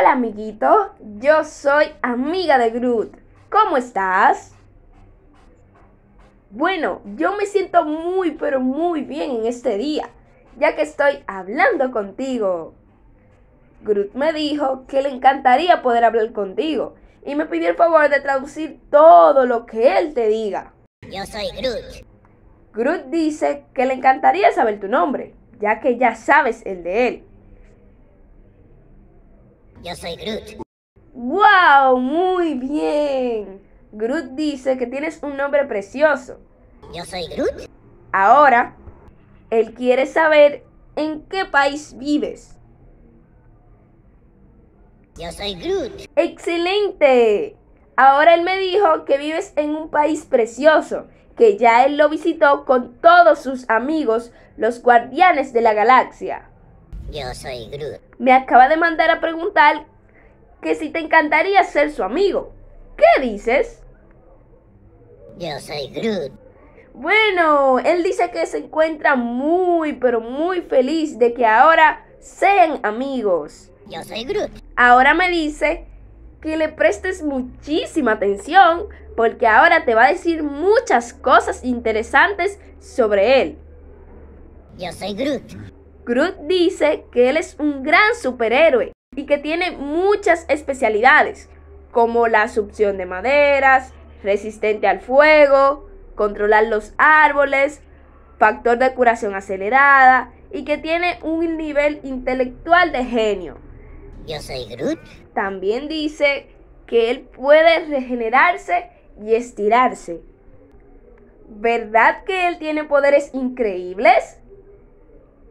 Hola amiguito, yo soy amiga de Groot. ¿Cómo estás? Bueno, yo me siento muy pero muy bien en este día, ya que estoy hablando contigo. Groot me dijo que le encantaría poder hablar contigo y me pidió el favor de traducir todo lo que él te diga. Yo soy Groot. Groot dice que le encantaría saber tu nombre, ya que ya sabes el de él yo soy Groot. ¡Wow! Muy bien. Groot dice que tienes un nombre precioso. Yo soy Groot. Ahora, él quiere saber en qué país vives. Yo soy Groot. ¡Excelente! Ahora él me dijo que vives en un país precioso, que ya él lo visitó con todos sus amigos, los guardianes de la galaxia. Yo soy Groot. Me acaba de mandar a preguntar que si te encantaría ser su amigo. ¿Qué dices? Yo soy Groot. Bueno, él dice que se encuentra muy, pero muy feliz de que ahora sean amigos. Yo soy Groot. Ahora me dice que le prestes muchísima atención porque ahora te va a decir muchas cosas interesantes sobre él. Yo soy Groot. Groot dice que él es un gran superhéroe y que tiene muchas especialidades, como la succión de maderas, resistente al fuego, controlar los árboles, factor de curación acelerada y que tiene un nivel intelectual de genio. Yo soy Groot. También dice que él puede regenerarse y estirarse. ¿Verdad que él tiene poderes increíbles?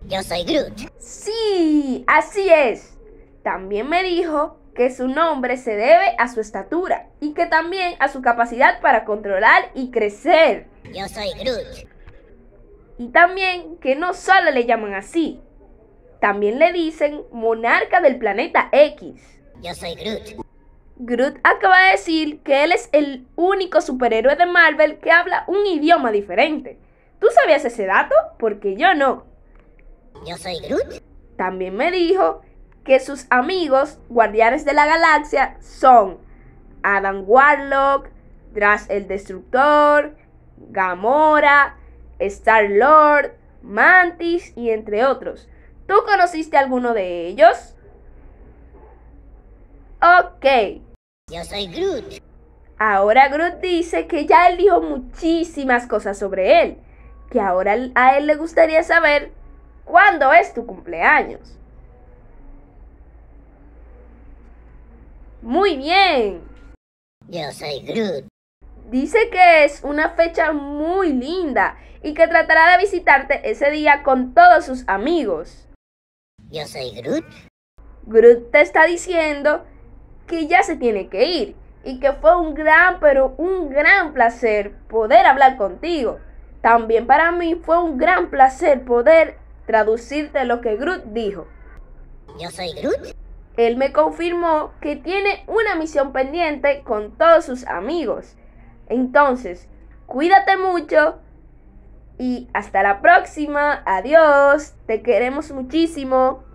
Yo soy Groot. Sí, así es. También me dijo que su nombre se debe a su estatura y que también a su capacidad para controlar y crecer. Yo soy Groot. Y también que no solo le llaman así, también le dicen monarca del planeta X. Yo soy Groot. Groot acaba de decir que él es el único superhéroe de Marvel que habla un idioma diferente. ¿Tú sabías ese dato? Porque yo no. ¿Yo soy Groot? También me dijo que sus amigos guardianes de la galaxia son Adam Warlock, Drax el Destructor, Gamora, Star Lord, Mantis y entre otros. ¿Tú conociste alguno de ellos? Ok. Yo soy Groot. Ahora Groot dice que ya él dijo muchísimas cosas sobre él, que ahora a él le gustaría saber ¿Cuándo es tu cumpleaños? Muy bien. Yo soy Groot. Dice que es una fecha muy linda y que tratará de visitarte ese día con todos sus amigos. Yo soy Groot. Groot te está diciendo que ya se tiene que ir y que fue un gran, pero un gran placer poder hablar contigo. También para mí fue un gran placer poder traducirte lo que Groot dijo. Yo soy Groot. Él me confirmó que tiene una misión pendiente con todos sus amigos. Entonces, cuídate mucho y hasta la próxima. Adiós. Te queremos muchísimo.